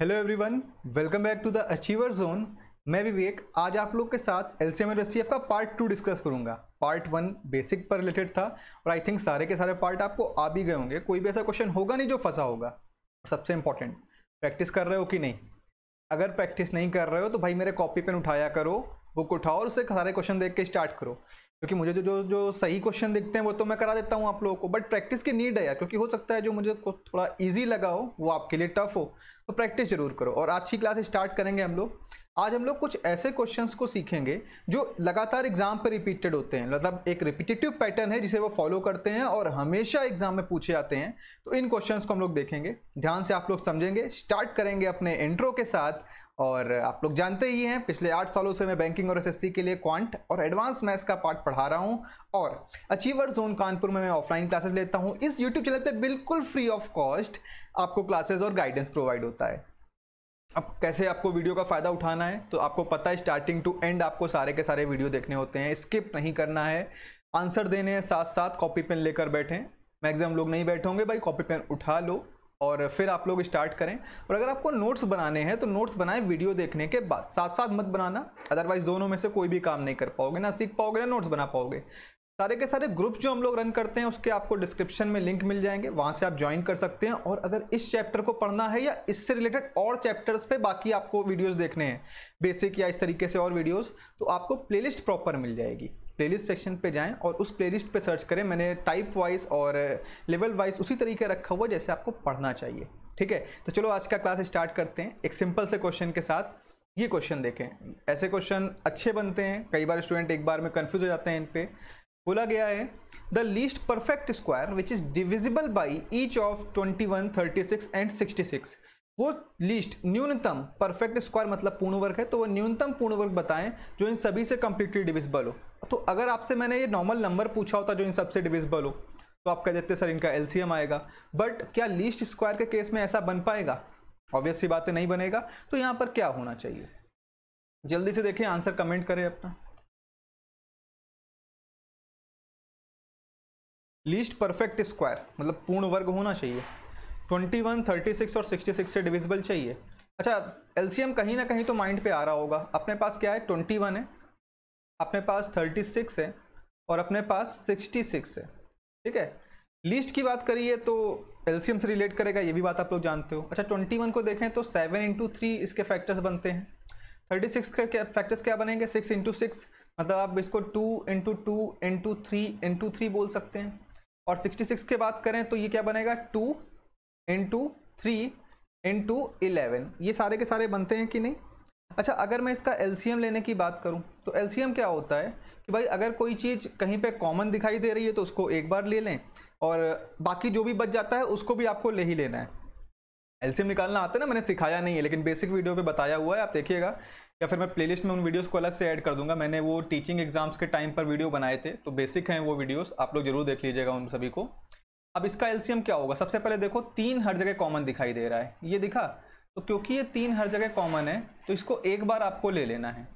hello everyone welcome back to the achiever zone मैं विवेक आज आप लोग के साथ L C M C F का पार्ट टू डिस्कस करूंगा पार्ट वन बेसिक पर रिलेटेड था और आई थिंक सारे के सारे पार्ट आपको आ भी गए होंगे कोई भी ऐसा क्वेश्चन होगा नहीं जो फंसा होगा सबसे इंपॉर्टेंट प्रैक्टिस कर रहे हो कि नहीं अगर प्रैक्टिस नहीं कर रहे हो तो भाई मेरे कॉपी पेन उठाया करो बुक उठाओ और उससे सारे क्वेश्चन देख के स्टार्ट करो क्योंकि मुझे जो जो जो सही क्वेश्चन दिखते हैं वो तो मैं करा देता हूँ आप लोगों को बट प्रैक्टिस की नीड है यार क्योंकि हो सकता है जो मुझे थोड़ा ईजी लगा हो वो आपके लिए टफ हो तो प्रैक्टिस जरूर करो और आज की क्लास स्टार्ट करेंगे हम लोग आज हम लोग कुछ ऐसे क्वेश्चंस को सीखेंगे जो लगातार एग्जाम पर रिपीटेड होते हैं मतलब एक रिपीटेटिव पैटर्न है जिसे वो फॉलो करते हैं और हमेशा एग्जाम में पूछे जाते हैं तो इन क्वेश्चंस को हम लोग देखेंगे ध्यान से आप लोग समझेंगे स्टार्ट करेंगे अपने इंट्रो के साथ और आप लोग जानते ही हैं पिछले आठ सालों से मैं बैंकिंग और एसएससी के लिए क्वांट और एडवांस मैथ्स का पार्ट पढ़ा रहा हूं और अचीवर जोन कानपुर में मैं ऑफलाइन क्लासेस लेता हूं इस यूट्यूब चैनल पे बिल्कुल फ्री ऑफ कॉस्ट आपको क्लासेस और गाइडेंस प्रोवाइड होता है अब कैसे आपको वीडियो का फ़ायदा उठाना है तो आपको पता है स्टार्टिंग टू एंड आपको सारे के सारे वीडियो देखने होते हैं स्किप नहीं करना है आंसर देने हैं साथ साथ कॉपी पेन लेकर बैठें मैक्सिमम लोग नहीं बैठे होंगे भाई कॉपी पेन उठा लो और फिर आप लोग स्टार्ट करें और अगर आपको नोट्स बनाने हैं तो नोट्स बनाएं वीडियो देखने के बाद साथ साथ मत बनाना अदरवाइज दोनों में से कोई भी काम नहीं कर पाओगे ना सीख पाओगे ना नोट्स बना पाओगे सारे के सारे ग्रुप्स जो हम लोग रन करते हैं उसके आपको डिस्क्रिप्शन में लिंक मिल जाएंगे वहाँ से आप ज्वाइन कर सकते हैं और अगर इस चैप्टर को पढ़ना है या इससे रिलेटेड और चैप्टर्स पे बाकी आपको वीडियोस देखने हैं बेसिक या इस तरीके से और वीडियोस तो आपको प्लेलिस्ट प्रॉपर मिल जाएगी प्लेलिस्ट सेक्शन पे जाएं और उस प्लेलिस्ट पे सर्च करें मैंने टाइप वाइज और लेवल वाइज उसी तरीके रखा हुआ जैसे आपको पढ़ना चाहिए ठीक है तो चलो आज का क्लास स्टार्ट करते हैं एक सिंपल से क्वेश्चन के साथ ये क्वेश्चन देखें ऐसे क्वेश्चन अच्छे बनते हैं कई बार स्टूडेंट एक बार में कन्फ्यूज हो जाते हैं इन पर बोला गया है the least perfect square which is divisible by each of twenty one thirty six and sixty six वो लिस्ट न्यूनतम परफेक्ट स्क्वायर मतलब पूर्ण वर्ग है तो वो न्यूनतम पूर्ण वर्ग बताएं जो इन सभी से कंप्लीटली डिविजिबल हो तो अगर आपसे मैंने ये नॉर्मल नंबर पूछा होता जो इन सबसे डिविजिबल हो तो आप कह देते सर इनका एलसीएम आएगा बट क्या लीस्ट स्क्वायर के केस में ऐसा बन पाएगा ऑब्वियस सी बातें नहीं बनेगा तो यहाँ पर क्या होना चाहिए जल्दी से देखिए आंसर कमेंट करें अपना लीस्ट परफेक्ट स्क्वायर मतलब पूर्ण वर्ग होना चाहिए 21, 36 और 66 से डिविजिबल चाहिए अच्छा एलसीएम कहीं ना कहीं तो माइंड पे आ रहा होगा अपने पास क्या है 21 है अपने पास 36 है और अपने पास 66 है ठीक है लिस्ट की बात करिए तो एलसीएम से रिलेट करेगा ये भी बात आप लोग जानते हो अच्छा 21 को देखें तो 7 इंटू थ्री इसके फैक्टर्स बनते हैं 36 के क्या फैक्टर्स क्या बनेंगे 6 इंटू सिक्स मतलब आप इसको 2 into two into three into three बोल सकते हैं और 66 के बात करें तो ये क्या बनेगा two into three into eleven ये सारे के सारे बनते हैं कि नहीं अच्छा अगर मैं इसका एलसीएम लेने की बात करूँ तो एलसीएम क्या होता है कि भाई अगर कोई चीज़ कहीं पे कॉमन दिखाई दे रही है तो उसको एक बार ले लें और बाकी जो भी बच जाता है उसको भी आपको ले ही लेना है एलसीएम निकालना आता है ना मैंने सिखाया नहीं है लेकिन बेसिक वीडियो पे बताया हुआ है आप देखिएगा या फिर मैं प्लेलिस्ट में उन वीडियोस को अलग से ऐड कर दूंगा मैंने वो टीचिंग एग्जाम्स के टाइम पर वीडियो बनाए थे तो बेसिक हैं वो वीडियोस आप लोग जरूर देख लीजिएगा उन सभी को अब इसका एलसीएम क्या होगा सबसे पहले देखो तीन हर जगह कॉमन दिखाई दे रहा है ये दिखा तो क्योंकि ये तीन हर जगह कॉमन है तो इसको एक बार आपको ले लेना है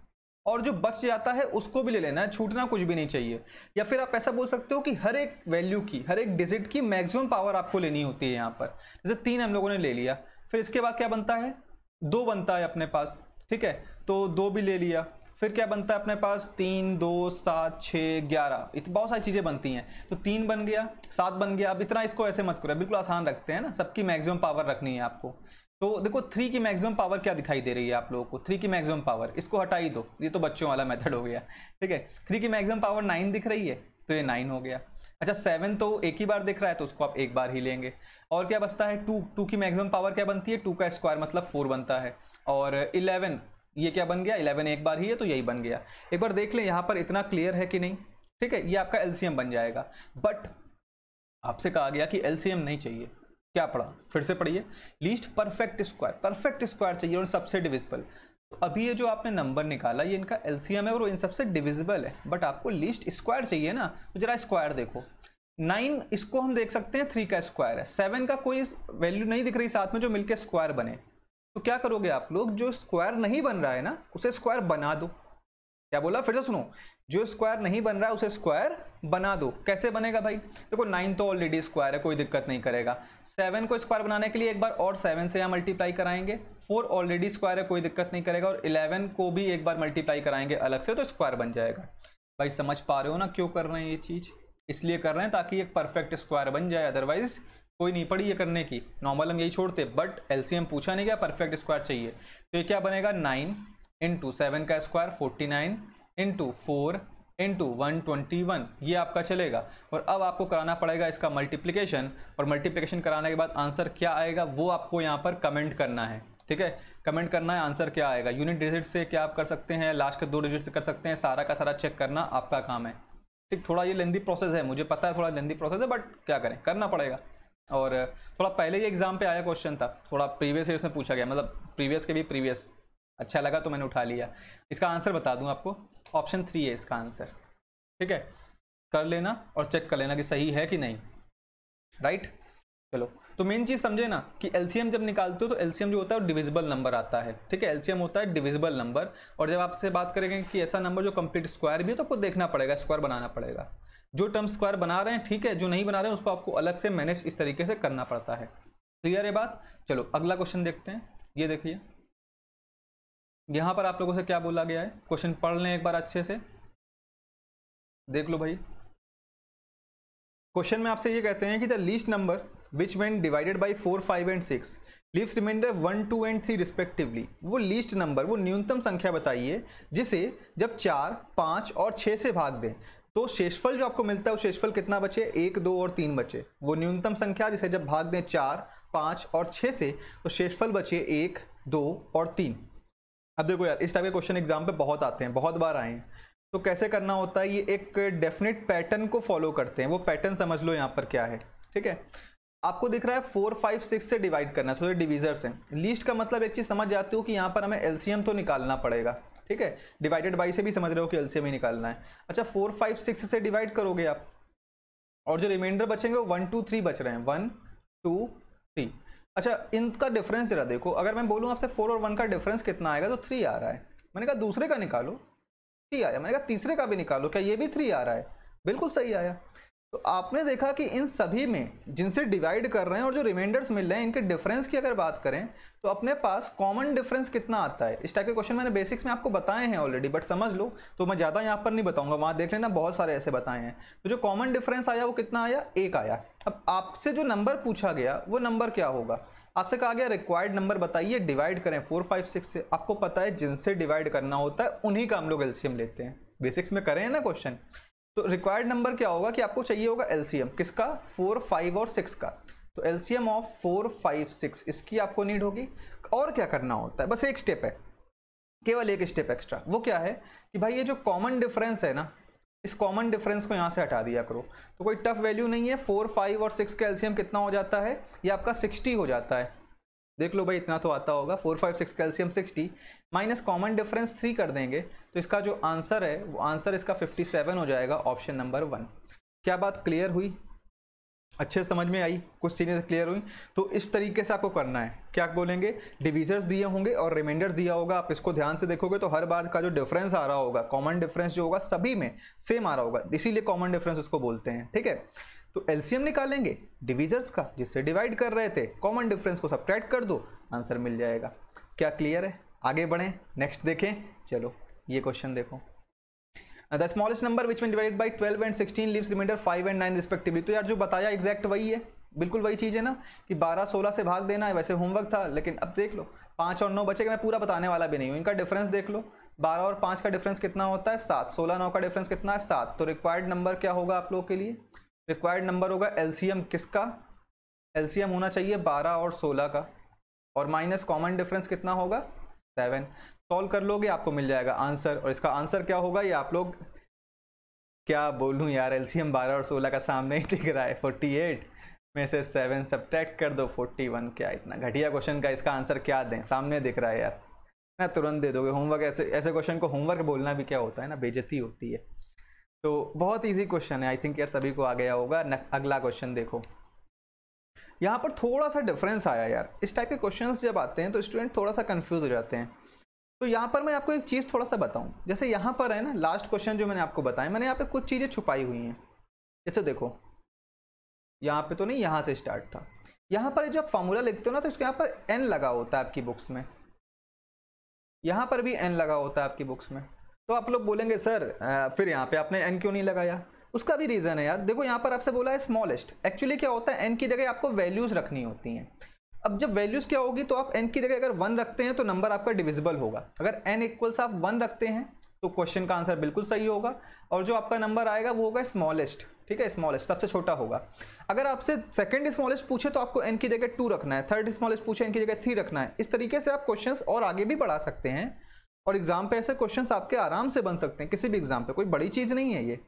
और जो बच जाता है उसको भी ले लेना है छूटना कुछ भी नहीं चाहिए या फिर आप ऐसा बोल सकते हो कि हर एक वैल्यू की हर एक डिजिट की मैक्सिमम पावर आपको लेनी होती है यहाँ पर जैसे तीन हम लोगों ने ले लिया फिर इसके बाद क्या बनता है दो बनता है अपने पास ठीक है तो दो भी ले लिया फिर क्या बनता है अपने पास तीन दो सात छः ग्यारह बहुत सारी चीज़ें बनती हैं तो तीन बन गया सात बन गया अब इतना इसको ऐसे मत करो बिल्कुल आसान रखते हैं ना सबकी मैक्सिमम पावर रखनी है आपको तो देखो थ्री की मैक्सिमम पावर क्या दिखाई दे रही है आप लोगों को थ्री की मैक्सिमम पावर इसको हटाई दो ये तो बच्चों वाला मेथड हो गया ठीक है थ्री की मैक्सिमम पावर नाइन दिख रही है तो ये नाइन हो गया अच्छा सेवन तो एक ही बार दिख रहा है तो उसको आप एक बार ही लेंगे और क्या बचता है टू टू की मैक्सिमम पावर क्या बनती है टू का स्क्वायर मतलब फोर बनता है और इलेवन ये क्या बन गया इलेवन एक बार ही है तो यही बन गया एक बार देख लें यहाँ पर इतना क्लियर है कि नहीं ठीक है ये आपका एलसीएम बन जाएगा बट आपसे कहा गया कि एलसीएम नहीं चाहिए क्या पढ़ा फिर से पढ़िए least perfect square perfect square चाहिए और सबसे डिविजिबल तो अभी ये जो आपने नंबर निकाला ये इनका एलसीएम है और वो इन सबसे डिविजिबल है बट आपको लीस्ट स्क्वायर चाहिए ना तो जरा स्क्वायर देखो नाइन इसको हम देख सकते हैं थ्री का स्क्वायर है सेवन का कोई वैल्यू नहीं दिख रही साथ में जो मिलकर स्क्वायर बने तो क्या करोगे आप लोग जो स्क्वायर नहीं बन रहा है ना उसे स्क्वायर बना दो क्या बोला फिर से सुनो जो स्क्वायर नहीं बन रहा है उसे स्क्वायर बना दो कैसे बनेगा भाई देखो नाइन तो ऑलरेडी स्क्वायर है कोई दिक्कत नहीं करेगा सेवन को स्क्वायर बनाने के लिए एक बार और सेवन से यहाँ मल्टीप्लाई कराएंगे फोर ऑलरेडी स्क्वायर है कोई दिक्कत नहीं करेगा और इलेवन को भी एक बार मल्टीप्लाई कराएंगे अलग से तो स्क्वायर बन जाएगा भाई समझ पा रहे हो ना क्यों कर रहे हैं ये चीज़ इसलिए कर रहे हैं ताकि एक परफेक्ट स्क्वायर बन जाए अदरवाइज कोई नहीं पड़ी ये करने की नॉर्मल हम यही छोड़ते बट एलसीएम पूछा नहीं गया परफेक्ट स्क्वायर चाहिए तो ये क्या बनेगा नाइन इंटू सेवन का square forty nine into four into one twenty one ये आपका चलेगा और अब आपको कराना पड़ेगा इसका मल्टीप्लिकेशन और मल्टीप्लिकेशन कराने के बाद आंसर क्या आएगा वो आपको यहाँ पर कमेंट करना है ठीक है कमेंट करना है आंसर क्या आएगा यूनिट डिजिट से क्या आप कर सकते हैं लास्ट के दो डिजिट से कर सकते हैं सारा का सारा चेक करना आपका काम है ठीक थोड़ा ये लेंदी प्रोसेस है मुझे पता है थोड़ा लेंदी प्रोसेस है बट क्या करें करना पड़ेगा और थोड़ा पहले ही एग्जाम पे आया क्वेश्चन था थोड़ा प्रीवियस ईयर में पूछा गया मतलब प्रीवियस के भी प्रीवियस अच्छा लगा तो मैंने उठा लिया इसका आंसर बता दूँ आपको ऑप्शन थ्री है इसका आंसर ठीक है कर लेना और चेक कर लेना कि सही है कि नहीं राइट चलो तो मेन चीज़ समझे ना कि एलसीएम जब निकालते हो तो एलसीएम जो होता है वो डिविजिबल नंबर आता है ठीक है एलसीएम होता है डिविजिबल नंबर और जब आपसे बात करेंगे कि ऐसा नंबर जो कंप्लीट स्क्वायर भी है तो आपको देखना पड़ेगा स्क्वायर बनाना पड़ेगा जो टर्म स्क्वायर बना रहे हैं ठीक है जो नहीं बना रहे हैं उसको आपको अलग से मैनेज इस तरीके से करना पड़ता है क्लियर है बात चलो अगला क्वेश्चन देखते हैं ये देखिए यहाँ पर आप लोगों से क्या बोला गया है क्वेश्चन पढ़ लें एक बार अच्छे से देख लो भाई क्वेश्चन में आपसे ये कहते हैं कि the least number which when divided by four five and six leaves remainder one two and three respectively वो लीस्ट नंबर वो न्यूनतम संख्या बताइए जिसे जब चार पाँच और छः से भाग दें तो शेषफल जो आपको मिलता है वो शेषफल कितना बचे एक दो और तीन बचे वो न्यूनतम संख्या जिसे जब भाग दें चार पाँच और छः से तो शेषफल बचे एक दो और तीन अब देखो यार इस टाइप के क्वेश्चन एग्जाम पे बहुत आते हैं बहुत बार आए हैं तो कैसे करना होता है ये एक डेफिनेट पैटर्न को फॉलो करते हैं वो पैटर्न समझ लो यहाँ पर क्या है ठीक है आपको दिख रहा है फोर फाइव सिक्स से डिवाइड करना है थोड़े डिविजर्स हैं लीस्ट का मतलब एक चीज़ समझ जाती हो कि यहाँ पर हमें एलसीएम तो निकालना पड़ेगा ठीक है डिवाइडेड बाई से भी समझ रहे हो कि एलसीएम ही निकालना है अच्छा फोर फाइव सिक्स से डिवाइड करोगे आप और जो रिमाइंडर बचेंगे वो वन टू थ्री बच रहे हैं वन टू थ्री अच्छा इनका डिफरेंस जरा देखो अगर मैं बोलूँ आपसे फोर और वन का डिफरेंस कितना आएगा तो थ्री आ रहा है मैंने कहा दूसरे का निकालो थ्री आया मैंने कहा तीसरे का भी निकालो क्या ये भी थ्री आ रहा है बिल्कुल सही आया तो आपने देखा कि इन सभी में जिनसे डिवाइड कर रहे हैं और जो रिमाइंडर्स मिल रहे हैं इनके डिफरेंस की अगर बात करें तो अपने पास कॉमन डिफरेंस कितना आता है इस टाइप के क्वेश्चन मैंने बेसिक्स में आपको बताए हैं ऑलरेडी बट समझ लो तो मैं ज़्यादा यहाँ पर नहीं बताऊंगा वहां देख लेना बहुत सारे ऐसे बताए हैं तो जो कॉमन डिफरेंस आया वो कितना आया एक आया अब आपसे जो नंबर पूछा गया वो नंबर क्या होगा आपसे कहा गया रिक्वायर्ड नंबर बताइए डिवाइड करें फोर फाइव सिक्स से आपको पता है जिनसे डिवाइड करना होता है उन्हीं का हम लोग एल्सियम लेते हैं बेसिक्स में करें ना क्वेश्चन तो रिक्वायर्ड नंबर क्या होगा कि आपको चाहिए होगा एल्सियम किसका फोर फाइव और सिक्स का तो LCM of four five six इसकी आपको नीड होगी और क्या करना होता है बस एक स्टेप है केवल एक स्टेप एक्स्ट्रा वो क्या है कि भाई ये जो कॉमन डिफरेंस है ना इस कॉमन डिफरेंस को यहाँ से हटा दिया करो तो कोई टफ वैल्यू नहीं है फोर फाइव और सिक्स का एल्शियम कितना हो जाता है ये आपका सिक्सटी हो जाता है देख लो भाई इतना तो आता होगा फोर फाइव सिक्स का sixty minus common difference three कर देंगे तो इसका जो आंसर है वो आंसर इसका फिफ्टी सेवन हो जाएगा ऑप्शन नंबर वन क्या बात क्लियर हुई अच्छे समझ में आई कुछ चीज़ें क्लियर हुई तो इस तरीके से आपको करना है क्या बोलेंगे डिवीजर्स दिए होंगे और रिमाइंडर दिया होगा आप इसको ध्यान से देखोगे तो हर बार का जो डिफरेंस आ रहा होगा कॉमन डिफरेंस जो होगा सभी में सेम आ रहा होगा इसीलिए कॉमन डिफरेंस उसको बोलते हैं ठीक है तो एलसीएम निकालेंगे डिवीजर्स का जिससे डिवाइड कर रहे थे कॉमन डिफरेंस को सब कर दो आंसर मिल जाएगा क्या क्लियर है आगे बढ़ें नेक्स्ट देखें चलो ये क्वेश्चन देखो the smallest number which when divide by twelve and sixteen leaves remainder five and nine respectively तो यार जो बताया एग्जैक्ट वही है बिल्कुल वही चीज़ है ना कि बारह सोलह से भाग देना है वैसे होमवर्क था लेकिन अब देख लो पाँच और नौ बचेगा मैं पूरा बताने वाला भी नहीं हूँ इनका डिफरेंस देख लो बारह और पाँच का डिफरेंस कितना होता है सात सोलह नौ का डिफरेंस कितना है सात तो रिक्वायर्ड नंबर क्या होगा आप लोगों के लिए रिक्वायर्ड नंबर होगा एल किसका एलसीएम होना चाहिए बारह और सोलह का और माइनस कॉमन डिफरेंस कितना होगा सेवन सॉल्व कर लोगे आपको मिल जाएगा आंसर और इसका आंसर क्या होगा ये आप लोग क्या बोलूँ यार एल 12 और 16 का सामने ही दिख रहा है 48 में से 7 सब्ट्रैक्ट कर दो 41 क्या इतना घटिया क्वेश्चन का इसका आंसर क्या दें सामने दिख रहा है यार ना तुरंत दे दोगे होमवर्क ऐसे ऐसे क्वेश्चन को होमवर्क बोलना भी क्या होता है ना बेजती होती है तो बहुत ईजी क्वेश्चन है आई थिंक यार सभी को आ गया होगा अगला क्वेश्चन देखो यहाँ पर थोड़ा सा डिफरेंस आया यार इस टाइप के क्वेश्चंस जब आते हैं तो स्टूडेंट थोड़ा सा कंफ्यूज हो जाते हैं तो यहाँ पर मैं आपको एक चीज़ थोड़ा सा बताऊँ जैसे यहाँ पर है ना लास्ट क्वेश्चन जो मैंने आपको बताया मैंने यहाँ पे कुछ चीज़ें छुपाई हुई हैं जैसे देखो यहाँ पे तो नहीं यहाँ से स्टार्ट था यहाँ पर जो आप फार्मूला लिखते हो ना तो इसके यहाँ पर एन लगा होता है आपकी बुक्स में यहाँ पर भी एन लगा होता है आपकी बुक्स में तो आप लोग बोलेंगे सर फिर यहाँ पे आपने एन क्यों नहीं लगाया उसका भी रीज़न है यार देखो यहाँ पर आपसे बोला है स्मॉलेस्ट एक्चुअली क्या होता है एन की जगह आपको वैल्यूज़ रखनी होती हैं अब जब वैल्यूज़ क्या होगी तो आप एन की जगह अगर वन रखते हैं तो नंबर आपका डिविजिबल होगा अगर एन इक्वल्स आप वन रखते हैं तो क्वेश्चन का आंसर बिल्कुल सही होगा और जो आपका नंबर आएगा वो होगा स्मॉलेस्ट ठीक है स्मॉलेस्ट सबसे छोटा होगा अगर आपसे सेकंड स्मॉलेस्ट पूछे तो आपको एन की जगह टू रखना है थर्ड स्मॉलेस्ट पूछे एन की जगह थ्री रखना है इस तरीके से आप क्वेश्चन और आगे भी बढ़ा सकते हैं और एग्जाम पे ऐसे क्वेश्चन आपके आराम से बन सकते हैं किसी भी एग्जाम पे कोई बड़ी चीज़ नहीं है ये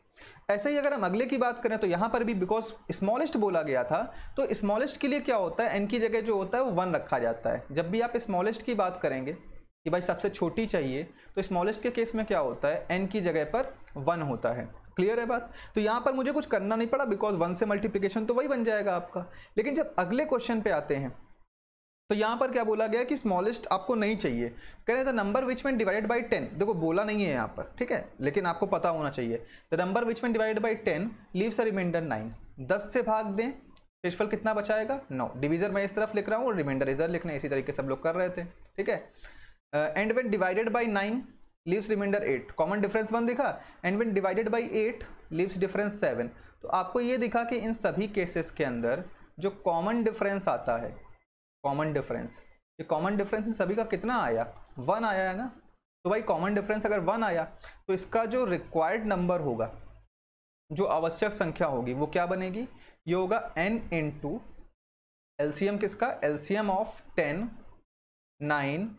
ऐसे ही अगर हम अगले की बात करें तो यहाँ पर भी बिकॉज स्मॉलेस्ट बोला गया था तो स्मॉलेस्ट के लिए क्या होता है एन की जगह जो होता है वो वन रखा जाता है जब भी आप स्मॉलेस्ट की बात करेंगे कि भाई सबसे छोटी चाहिए तो स्मॉलेस्ट के केस में क्या होता है एन की जगह पर वन होता है क्लियर है बात तो यहाँ पर मुझे कुछ करना नहीं पड़ा बिकॉज वन से मल्टीप्लिकेशन तो वही बन जाएगा आपका लेकिन जब अगले क्वेश्चन पे आते हैं तो यहाँ पर क्या बोला गया कि स्मॉलेस्ट आपको नहीं चाहिए कह रहे थे number which when divide by ten देखो बोला नहीं है यहाँ पर ठीक है लेकिन आपको पता होना चाहिए the number which when divided by ten leaves a remainder nine दस से भाग दें शेषफल कितना बचाएगा नौ डिवीजर मैं इस तरफ लिख रहा हूँ और रिमाइंडर इधर लिखना इसी तरीके से सब लोग कर रहे थे ठीक है and when divided by nine leaves remainder eight common difference one दिखा and when divided by eight leaves difference seven तो आपको ये दिखा कि इन सभी केसेस के अंदर जो कॉमन डिफरेंस आता है कॉमन डिफरेंस ये कॉमन डिफरेंस इन सभी का कितना आया वन आया है ना तो भाई कॉमन डिफरेंस अगर वन आया तो इसका जो रिक्वायर्ड नंबर होगा जो आवश्यक संख्या होगी वो क्या बनेगी ये होगा एन इन टू एम किसका M of ten nine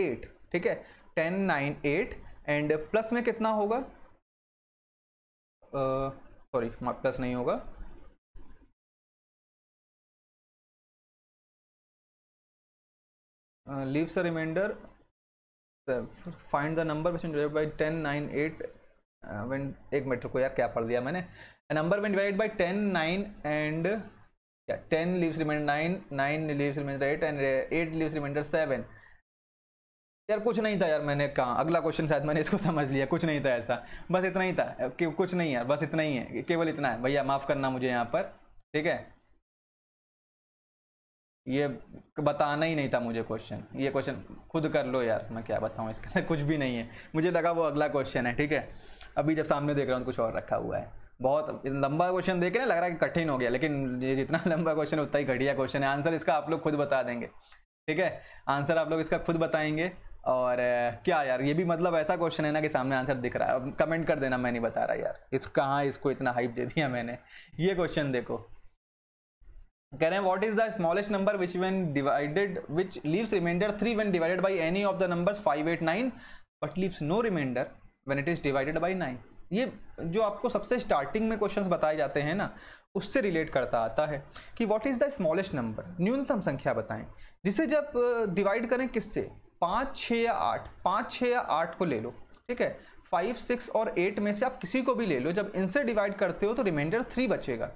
eight ठीक है ten nine eight and plus में कितना होगा सॉरी uh, प्लस नहीं होगा uh, leaves remainder find the number which divide by ten nine eight one एक मिनट को यार क्या पढ़ दिया मैंने number one divide by ten nine and क्या ten leaves remainder nine nine leaves remainder eight and eight leaves remainder seven यार कुछ नहीं था यार मैंने कहा अगला क्वेश्चन शायद मैंने इसको समझ लिया कुछ नहीं था ऐसा बस इतना ही था कि कुछ नहीं यार बस इतना ही है केवल इतना है भैया माफ़ करना मुझे यहाँ पर ठीक है ये बताना ही नहीं था मुझे क्वेश्चन ये क्वेश्चन खुद कर लो यार मैं क्या बताऊँ इसके अंदर कुछ भी नहीं है मुझे लगा वो अगला क्वेश्चन है ठीक है अभी जब सामने देख रहा हूँ तो कुछ और रखा हुआ है बहुत लंबा क्वेश्चन देख रहे लग रहा है कि कठिन हो गया लेकिन ये जितना लंबा क्वेश्चन उतना ही घटिया क्वेश्चन है आंसर इसका आप लोग खुद बता देंगे ठीक है आंसर आप लोग इसका खुद बताएंगे और क्या यार ये भी मतलब ऐसा क्वेश्चन है ना कि सामने आंसर दिख रहा है कमेंट कर देना मैं नहीं बता रहा यार इस कहाँ इसको इतना हाइप दे दिया मैंने ये क्वेश्चन देखो कह रहे हैं what is the smallest number which when divided which leaves remainder three when divided by any of the numbers five eight nine but leaves no remainder when it is divided by nine ये जो आपको सबसे starting में questions बताए जाते हैं ना उससे रिलेट करता आता है कि what is the smallest number न्यूनतम संख्या बताएं जिसे जब डिवाइड करें किससे पाँच छः या आठ पाँच छः या आठ को ले लो ठीक है फाइव सिक्स और एट में से आप किसी को भी ले लो जब इनसे डिवाइड करते हो तो रिमाइंडर थ्री बचेगा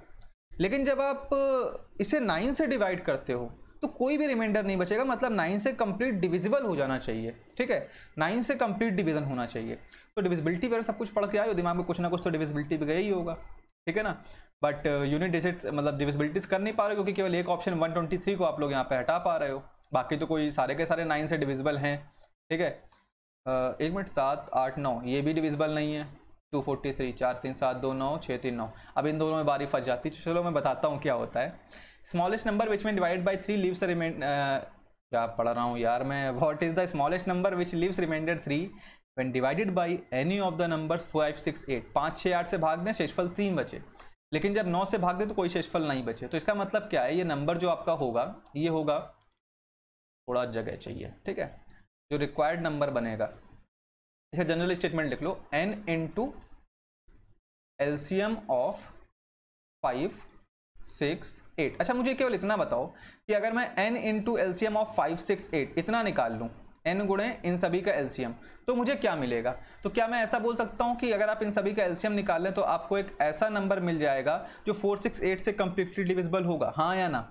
लेकिन जब आप इसे नाइन से डिवाइड करते हो तो कोई भी रिमाइंडर नहीं बचेगा मतलब नाइन से कंप्लीट डिविजिबल हो जाना चाहिए ठीक है नाइन से कंप्लीट डिवीजन होना चाहिए तो डिविजिबिलिटी वगैरह सब कुछ पढ़ के आए हो दिमाग में कुछ ना कुछ तो डिविजिबिलिटी भी गया ही होगा ठीक है ना बट यूनिट डिजिट मतलब डिविजिबिलिटीज कर नहीं पा रहे हो क्योंकि केवल एक ऑप्शन थ्री को आप लोग यहाँ पे हटा पा रहे हो बाकी तो कोई सारे के सारे नाइन से डिविजिबल हैं ठीक है एक मिनट सात आठ नौ ये भी डिविजिबल नहीं है टू फोर्टी थ्री चार तीन सात दो नौ छः तीन नौ अब इन दोनों में बारी फंस जाती है तो चलो मैं बताता हूँ क्या होता है smallest number which when divide by three leaves remainder क्या पढ़ रहा हूँ यार मैं what is the smallest number which leaves remainder three when divided by any of the numbers five six eight पाँच छः आठ से भाग दें शेषफल तीन बचे लेकिन जब नौ से भाग दें तो कोई शेषफल नहीं बचे तो इसका मतलब क्या है ये नंबर जो आपका होगा ये होगा थोड़ा जगह चाहिए ठीक है जो रिक्वायर्ड नंबर बनेगा इसका जनरल स्टेटमेंट लिख लो N into LCM of five six eight अच्छा मुझे केवल इतना बताओ कि अगर मैं N into LCM of five six eight इतना निकाल लूँ एन गुणे इन सभी का एलसीएम तो मुझे क्या मिलेगा तो क्या मैं ऐसा बोल सकता हूं कि अगर आप इन सभी का एलसीएम निकाल लें तो आपको एक ऐसा नंबर मिल जाएगा जो फोर सिक्स एट से कंप्लीटली डिविजिबल होगा हाँ या ना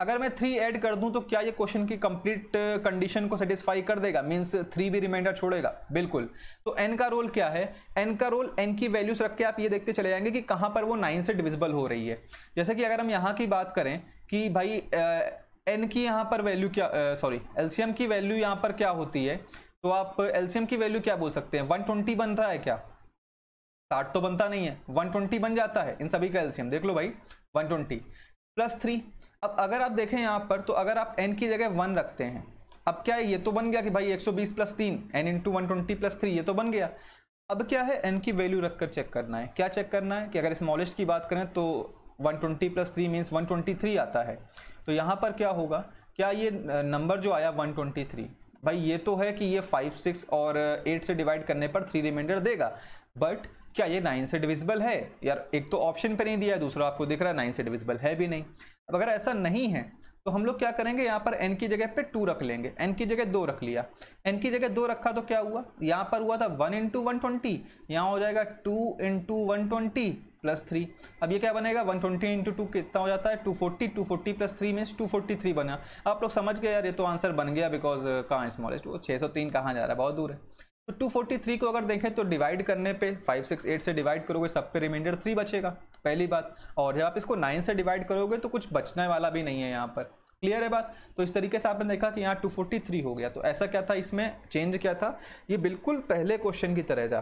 अगर मैं थ्री ऐड कर दूं तो क्या ये क्वेश्चन की कंप्लीट कंडीशन uh, को सेटिस्फाई कर देगा मींस थ्री भी रिमाइंडर छोड़ेगा बिल्कुल तो एन का रोल क्या है एन का रोल एन की वैल्यूज रख के आप ये देखते चले जाएंगे कि कहाँ पर वो नाइन से डिविजिबल हो रही है जैसे कि अगर हम यहाँ की बात करें कि भाई एन uh, की यहाँ पर वैल्यू क्या सॉरी uh, एल्सियम की वैल्यू यहाँ पर क्या होती है तो आप एल्सियम की वैल्यू क्या बोल सकते हैं वन ट्वेंटी बन रहा है क्या साठ तो बनता नहीं है वन ट्वेंटी बन जाता है इन सभी का एल्सियम देख लो भाई वन ट्वेंटी प्लस थ्री अब अगर आप देखें यहाँ पर तो अगर आप एन की जगह वन रखते हैं अब क्या है ये तो बन गया कि भाई 120 प्लस तीन N into one twenty plus three ये तो बन गया अब क्या है एन की वैल्यू रखकर चेक करना है क्या चेक करना है कि अगर स्मॉलेस्ट की बात करें तो 120 twenty plus three means one आता है तो यहाँ पर क्या होगा क्या ये नंबर जो आया 123 भाई ये तो है कि ये फाइव सिक्स और एट से डिवाइड करने पर थ्री रिमाइंडर देगा बट क्या ये नाइन से डिविजिबल है यार एक तो ऑप्शन पे नहीं दिया है दूसरा आपको दिख रहा है नाइन से डिविजिबल है भी नहीं अब अगर ऐसा नहीं है तो हम लोग क्या करेंगे यहाँ पर एन की जगह पे टू रख लेंगे एन की जगह दो रख लिया एन की जगह दो रखा तो क्या हुआ यहाँ पर हुआ था वन इंटू वन ट्वेंटी यहाँ हो जाएगा two into one twenty plus three अब ये क्या बनेगा वन ट्वेंटी इंटू टू कितना हो जाता है two forty two forty plus three means two forty three बना आप लोग समझ गए यार ये तो आंसर बन गया बिकॉज कहाँ स्मॉलेस्ट वो छः सौ तीन कहाँ जा रहा है बहुत दूर है तो 243 को अगर देखें तो डिवाइड करने पे 568 से डिवाइड करोगे सब पे रिमाइंडर थ्री बचेगा पहली बात और जब आप इसको नाइन से डिवाइड करोगे तो कुछ बचने वाला भी नहीं है यहाँ पर क्लियर है बात तो इस तरीके से आपने देखा कि यहाँ 243 हो गया तो ऐसा क्या था इसमें चेंज क्या था ये बिल्कुल पहले क्वेश्चन की तरह था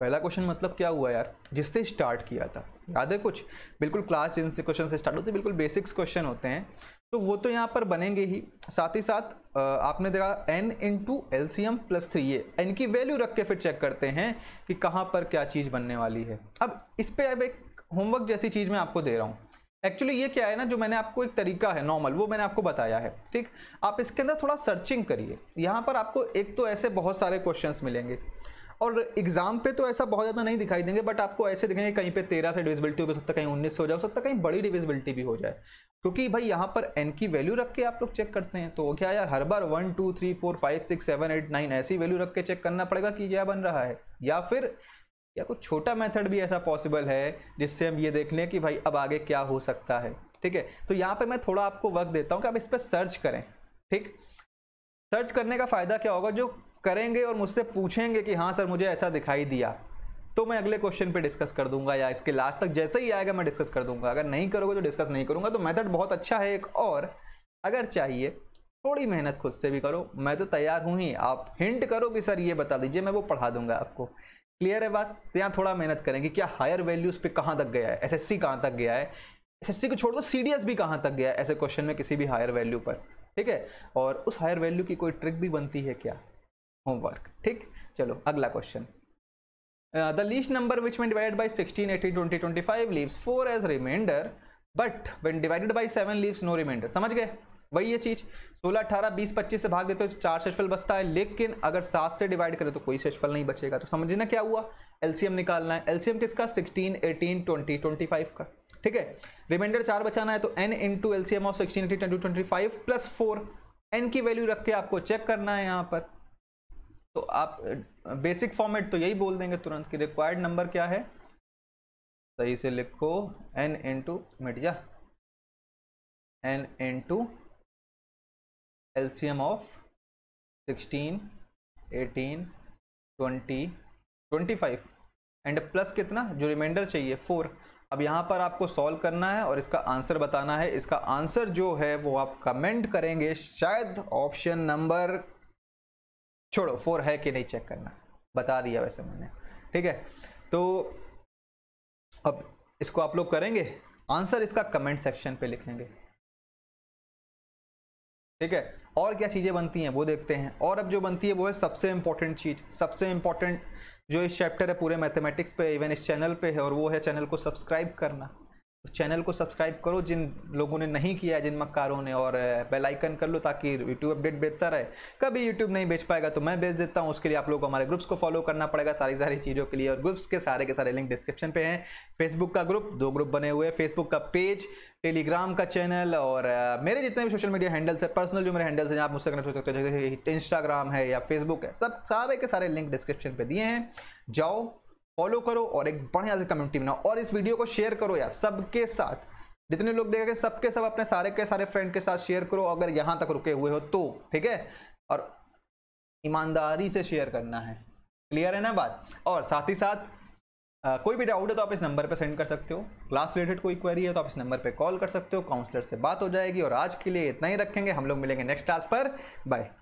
पहला क्वेश्चन मतलब क्या हुआ यार जिससे स्टार्ट किया था याद है कुछ बिल्कुल क्लास जिनसे क्वेश्चन से स्टार्ट होते बिल्कुल बेसिक्स क्वेश्चन होते हैं तो वो तो यहाँ पर बनेंगे ही साथ ही साथ आपने देखा N into L C M plus three ये एन की वैल्यू रख के फिर चेक करते हैं कि कहाँ पर क्या चीज़ बनने वाली है अब इस पर अब एक होमवर्क जैसी चीज़ मैं आपको दे रहा हूँ एक्चुअली ये क्या है ना जो मैंने आपको एक तरीका है नॉर्मल वो मैंने आपको बताया है ठीक आप इसके अंदर थोड़ा सर्चिंग करिए यहाँ पर आपको एक तो ऐसे बहुत सारे क्वेश्चन मिलेंगे और एग्जाम पे तो ऐसा बहुत ज़्यादा नहीं दिखाई देंगे बट आपको ऐसे दिखेंगे कहीं पे तेरह से डिविजिबिलिटी हो सकता है कहीं उन्नीस हो जाए हो सकता है कहीं बड़ी डिविजिबिलिटी भी हो जाए क्योंकि भाई यहाँ पर एन की वैल्यू रख के आप लोग चेक करते हैं तो वो क्या यार हर बार one two three four five six seven eight nine ऐसी वैल्यू रख के चेक करना पड़ेगा कि क्या बन रहा है या फिर या कुछ छोटा मेथड भी ऐसा पॉसिबल है जिससे हम ये देख लें कि भाई अब आगे क्या हो सकता है ठीक है तो यहाँ पर मैं थोड़ा आपको वक्त देता हूँ कि आप इस पर सर्च करें ठीक सर्च करने का फ़ायदा क्या होगा जो करेंगे और मुझसे पूछेंगे कि हाँ सर मुझे ऐसा दिखाई दिया तो मैं अगले क्वेश्चन पे डिस्कस कर दूंगा या इसके लास्ट तक जैसे ही आएगा मैं डिस्कस कर दूंगा अगर नहीं करोगे तो डिस्कस नहीं करूंगा तो मेथड बहुत अच्छा है एक और अगर चाहिए थोड़ी मेहनत खुद से भी करो मैं तो तैयार हूँ ही आप हिंट करो कि सर ये बता दीजिए मैं वो पढ़ा दूंगा आपको क्लियर है बात तो यहाँ थोड़ा मेहनत करेंगे क्या हायर वैल्यूज़ पे कहाँ तक गया है एस कहाँ तक गया है एस को छोड़ दो सी भी कहाँ तक गया है ऐसे क्वेश्चन में किसी भी हायर वैल्यू पर ठीक है और उस हायर वैल्यू की कोई ट्रिक भी बनती है क्या होमवर्क ठीक चलो अगला question uh, the least number which when divided by 16 18 20 25 leaves 4 as remainder but when divided by 7 leaves no remainder samajh gaye वही है चीज 16 18 20 25 से भाग देते हो चार शेषफल बचता है लेकिन अगर सात से डिवाइड करें तो कोई शेषफल नहीं बचेगा तो समझना क्या हुआ एलसीएम निकालना है एलसीएम किसका 16 18 20 25 का ठीक है रिमाइंडर चार बचाना है तो N into L C M of sixteen eighty twenty twenty five plus four N की वैल्यू रख के आपको चेक करना है यहाँ पर तो आप बेसिक फॉर्मेट तो यही बोल देंगे तुरंत कि रिक्वायर्ड नंबर क्या है सही से लिखो n इन टू मिट जा N into LCM of sixteen eighteen twenty twenty five and plus कितना जो रिमाइंडर चाहिए फोर अब यहाँ पर आपको सॉल्व करना है और इसका आंसर बताना है इसका आंसर जो है वो आप कमेंट करेंगे शायद ऑप्शन नंबर छोड़ो फोर है कि नहीं चेक करना बता दिया वैसे मैंने ठीक है तो अब इसको आप लोग करेंगे आंसर इसका कमेंट सेक्शन पे लिखेंगे ठीक है और क्या चीज़ें बनती हैं वो देखते हैं और अब जो बनती है वो है सबसे इम्पोर्टेंट चीज़ सबसे इंपॉर्टेंट जो इस चैप्टर है पूरे मैथमेटिक्स पे इवन इस चैनल पे है और वो है चैनल को सब्सक्राइब करना चैनल को सब्सक्राइब करो जिन लोगों ने नहीं किया है जिन मक्कारों ने और बेल आइकन कर लो ताकि यूट्यूब अपडेट बेहतर रहे कभी यूट्यूब नहीं बेच पाएगा तो मैं बेच देता हूँ उसके लिए आप लोग को हमारे ग्रुप्स को फॉलो करना पड़ेगा सारी सारी चीज़ों के लिए और ग्रुप्स के सारे के सारे लिंक डिस्क्रिप्शन पे हैं फेसबुक का ग्रुप दो ग्रुप बने हुए हैं फेसबुक का पेज टेलीग्राम का चैनल और मेरे जितने भी सोशल मीडिया हैंडल्स है पर्सनल जो मेरे हैंडल्स हैं आप मुझसे कनेक्ट हो सकते हो जैसे इंस्टाग्राम है या फेसबुक है सब सारे के सारे लिंक डिस्क्रिप्शन पर दिए हैं जाओ फॉलो करो और एक बढ़िया से कम्युनिटी बनाओ और इस वीडियो को शेयर करो यार सबके साथ जितने लोग देखेंगे सबके सब अपने सारे के सारे फ्रेंड के साथ शेयर करो अगर यहाँ तक रुके हुए हो तो ठीक है और ईमानदारी से शेयर करना है क्लियर है ना बात और साथ ही साथ आ, कोई भी डाउट है तो आप इस नंबर पर सेंड कर सकते हो क्लास रिलेटेड कोई क्वेरी है तो आप इस नंबर पर कॉल कर सकते हो काउंसलर से बात हो जाएगी और आज के लिए इतना ही रखेंगे हम लोग मिलेंगे नेक्स्ट क्लास पर बाय